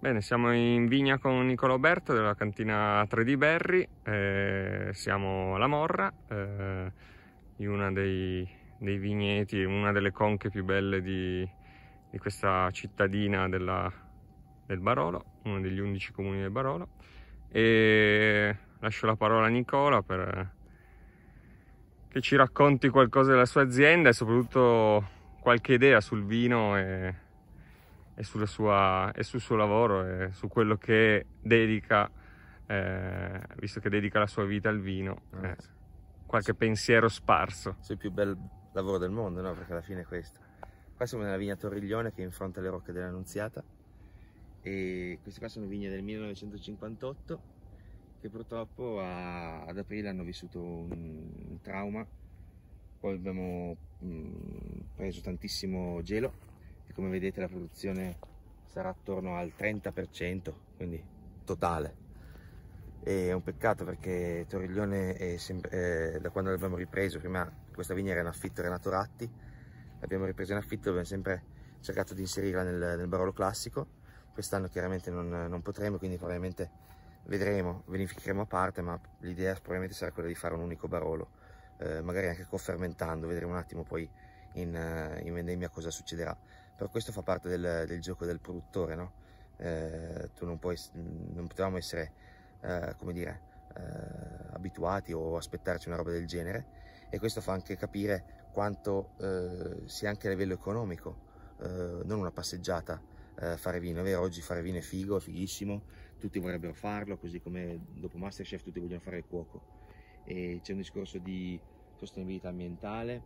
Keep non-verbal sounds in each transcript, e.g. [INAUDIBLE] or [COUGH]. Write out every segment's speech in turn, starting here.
Bene, siamo in vigna con Nicola Berto della cantina 3D Berry, eh, siamo alla Morra, eh, in uno dei, dei, vigneti, una delle conche più belle di, di questa cittadina della, del Barolo, uno degli 11 comuni del Barolo. E lascio la parola a Nicola per eh, che ci racconti qualcosa della sua azienda e soprattutto qualche idea sul vino e e, sua, e sul suo lavoro e su quello che dedica, eh, visto che dedica la sua vita al vino, ah, eh, qualche pensiero sparso. Sul più bel lavoro del mondo, no? Perché alla fine è questo. Qua siamo nella vigna Torriglione che è in fronte alle Rocche dell'Annunziata e queste qua sono vigne del 1958 che purtroppo a, ad aprile hanno vissuto un, un trauma, poi abbiamo mh, mm, preso tantissimo gelo come vedete la produzione sarà attorno al 30% quindi totale e è un peccato perché Toriglione è sempre, eh, da quando l'abbiamo ripreso prima questa vigna era in affitto Renato Ratti l'abbiamo ripresa in affitto abbiamo sempre cercato di inserirla nel, nel barolo classico quest'anno chiaramente non, non potremo quindi probabilmente vedremo, verificheremo a parte ma l'idea probabilmente sarà quella di fare un unico barolo eh, magari anche cofermentando vedremo un attimo poi in, in vendemmia cosa succederà però questo fa parte del, del gioco del produttore, no? Eh, tu non, puoi, non potevamo essere, eh, come dire, eh, abituati o aspettarci una roba del genere e questo fa anche capire quanto eh, sia anche a livello economico, eh, non una passeggiata eh, fare vino, è vero, oggi fare vino è figo, fighissimo, tutti vorrebbero farlo, così come dopo Masterchef tutti vogliono fare il cuoco. E c'è un discorso di sostenibilità ambientale,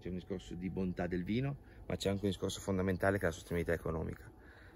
c'è un discorso di bontà del vino, ma c'è anche un discorso fondamentale che è la sostenibilità economica,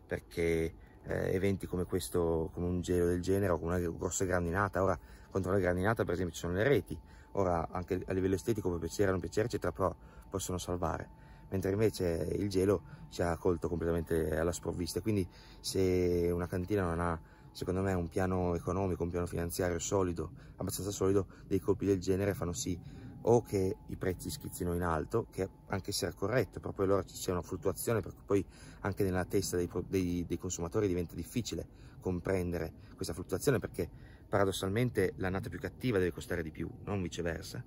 perché eh, eventi come questo, come un gelo del genere o come una grossa grandinata, ora contro la grandinata per esempio ci sono le reti, ora anche a livello estetico può piacere o non piacere, eccetera, però possono salvare mentre invece il gelo ci ha colto completamente alla sprovvista. Quindi se una cantina non ha, secondo me, un piano economico, un piano finanziario solido, abbastanza solido, dei colpi del genere fanno sì o che i prezzi schizzino in alto, che anche se era corretto, proprio allora ci sia una fluttuazione, perché poi anche nella testa dei, dei, dei, consumatori diventa difficile comprendere questa fluttuazione, perché paradossalmente l'annata più cattiva deve costare di più, non viceversa.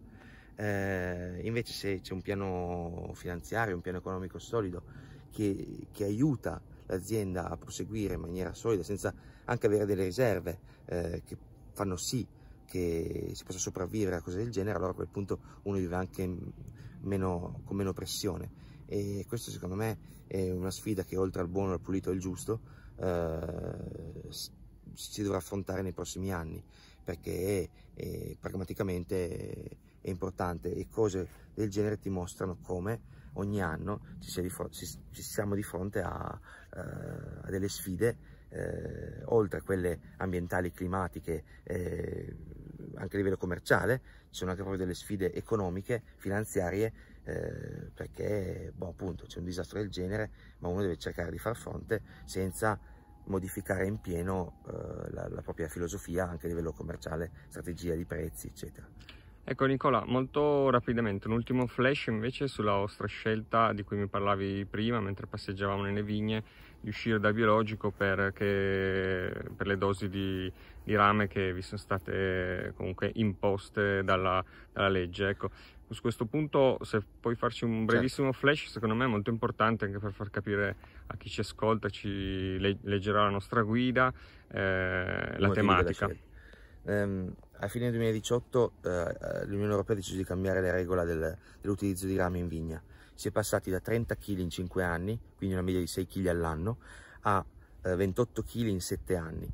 Eh, invece se c'è un piano finanziario, un piano economico solido che, che aiuta l'azienda a proseguire in maniera solida, senza anche avere delle riserve eh, che fanno sì che si possa sopravvivere a cose del genere, allora a quel punto uno vive anche meno, con meno pressione. E questo secondo me è una sfida che oltre al buono, al pulito e al giusto eh, si dovrà affrontare nei prossimi anni, perché eh, pragmaticamente è importante e cose del genere ti mostrano come ogni anno ci, siamo di fronte a, eh, a delle sfide eh, oltre a quelle ambientali, climatiche, eh, anche a livello commerciale, ci sono anche proprio delle sfide economiche, finanziarie, eh, perché boh, appunto c'è un disastro del genere, ma uno deve cercare di far fronte senza modificare in pieno eh, la, la propria filosofia anche a livello commerciale, strategia di prezzi, eccetera. Ecco Nicola, molto rapidamente, un ultimo flash invece sulla vostra scelta di cui mi parlavi prima mentre passeggiavamo nelle vigne di uscire dal biologico perché, per le dosi di, di, rame che vi sono state eh, comunque imposte dalla, dalla legge. Ecco, su questo punto se puoi farci un brevissimo certo. flash, secondo me è molto importante anche per far capire a chi ci ascolta, ci leggerà la nostra guida, eh, la tematica. Um, a fine 2018 uh, eh, l'Unione Europea ha deciso di cambiare le regole del, dell'utilizzo di rame in vigna si è passati da 30 kg in 5 anni, quindi una media di 6 kg all'anno, a 28 eh, kg in 7 anni.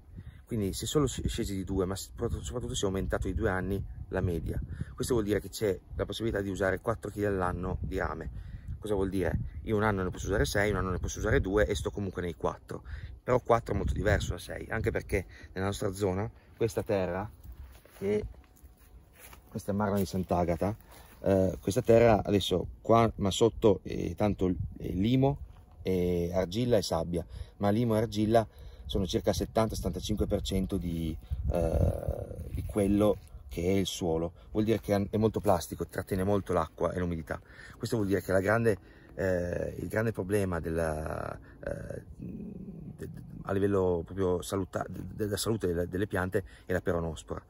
Quindi si è solo scesi di 2, ma soprattutto si è aumentato di 2 anni la media. Questo vuol dire che c'è la possibilità di usare 4 kg all'anno di rame. Cosa vuol dire? Io un anno ne posso usare 6, un anno ne posso usare 2 e sto comunque nei 4. Però 4 è molto diverso da 6, anche perché nella nostra zona questa terra, che questa è Marna di Sant'Agata, eh, questa terra adesso qua ma sotto è eh, tanto eh, limo e argilla e sabbia ma limo e argilla sono circa 70-75% di, di quello che è il suolo vuol dire che è molto plastico trattiene molto l'acqua e l'umidità questo vuol dire che grande, il grande problema della, a livello proprio saluta, della salute delle, delle piante è la peronospora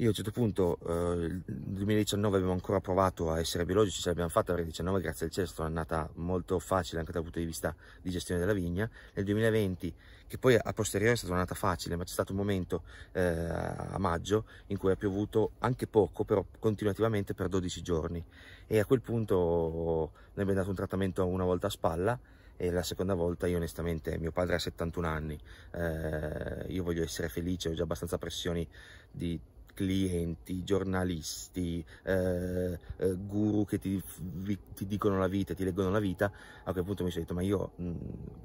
io a un certo punto, nel eh, 2019 abbiamo ancora provato a essere biologici, ce l'abbiamo fatta perché 2019 grazie al cielo è stata un'annata molto facile anche dal punto di vista di gestione della vigna. Nel 2020, che poi a posteriori è stata un'annata facile, ma c'è stato un momento eh, a maggio in cui ha piovuto anche poco, però continuativamente per 12 giorni. E a quel punto noi abbiamo dato un trattamento una volta a spalla e la seconda volta io onestamente mio padre ha 71 anni eh, io voglio essere felice ho già abbastanza pressioni di clienti, giornalisti, eh, eh, guru che ti, vi, ti, dicono la vita, ti leggono la vita, a quel punto mi sono detto ma io, mh, mm,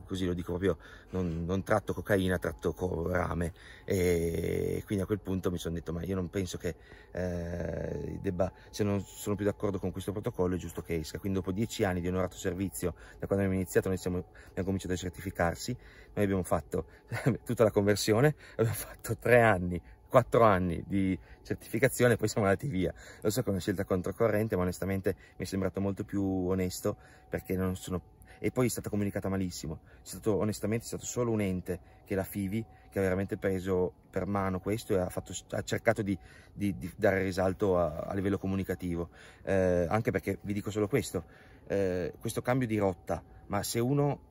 così lo dico proprio, non, non tratto cocaina, tratto rame e quindi a quel punto mi sono detto ma io non penso che eh, debba, se non sono più d'accordo con questo protocollo è giusto che esca, quindi dopo dieci anni di onorato servizio, da quando abbiamo iniziato noi siamo, abbiamo cominciato a certificarsi, noi abbiamo fatto [LAUGHS] tutta la conversione, abbiamo fatto tre anni 4 anni di certificazione e poi siamo andati via. Lo so che è una scelta controcorrente, ma onestamente mi è sembrato molto più onesto perché non sono... E poi è stata comunicata malissimo. È stato, onestamente è stato solo un ente che è la FIVI che ha veramente preso per mano questo e ha, fatto, ha cercato di, di, di, dare risalto a, a livello comunicativo. Eh, anche perché vi dico solo questo, eh, questo cambio di rotta, ma se uno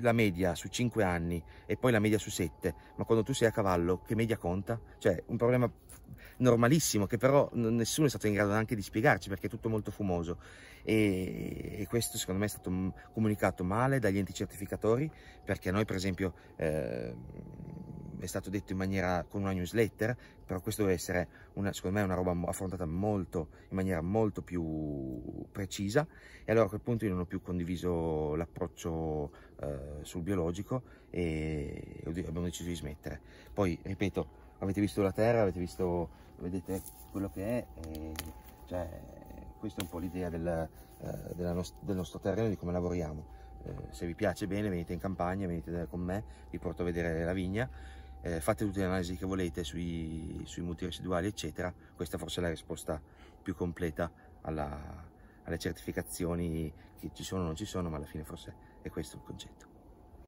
la media su 5 anni e poi la media su 7, ma quando tu sei a cavallo che media conta? Cioè un problema normalissimo che però nessuno è stato in grado neanche di spiegarci perché è tutto molto fumoso e, e questo secondo me è stato comunicato male dagli enti certificatori perché noi per esempio eh, è stato detto in maniera con una newsletter, però questo deve essere, una, secondo me, una roba affrontata molto, in maniera molto più precisa e allora a quel punto io non ho più condiviso l'approccio eh, sul biologico e abbiamo deciso di smettere. Poi, ripeto, avete visto la terra, avete visto, vedete quello che è, e, cioè, questa è un po' l'idea del, eh, nost del nostro terreno e di come lavoriamo. Eh, se vi piace bene venite in campagna, venite con me, vi porto a vedere la vigna eh, fate tutte le analisi che volete sui, sui muti residuali eccetera, questa forse è la risposta più completa alla, alle certificazioni che ci sono o non ci sono, ma alla fine forse è questo il concetto.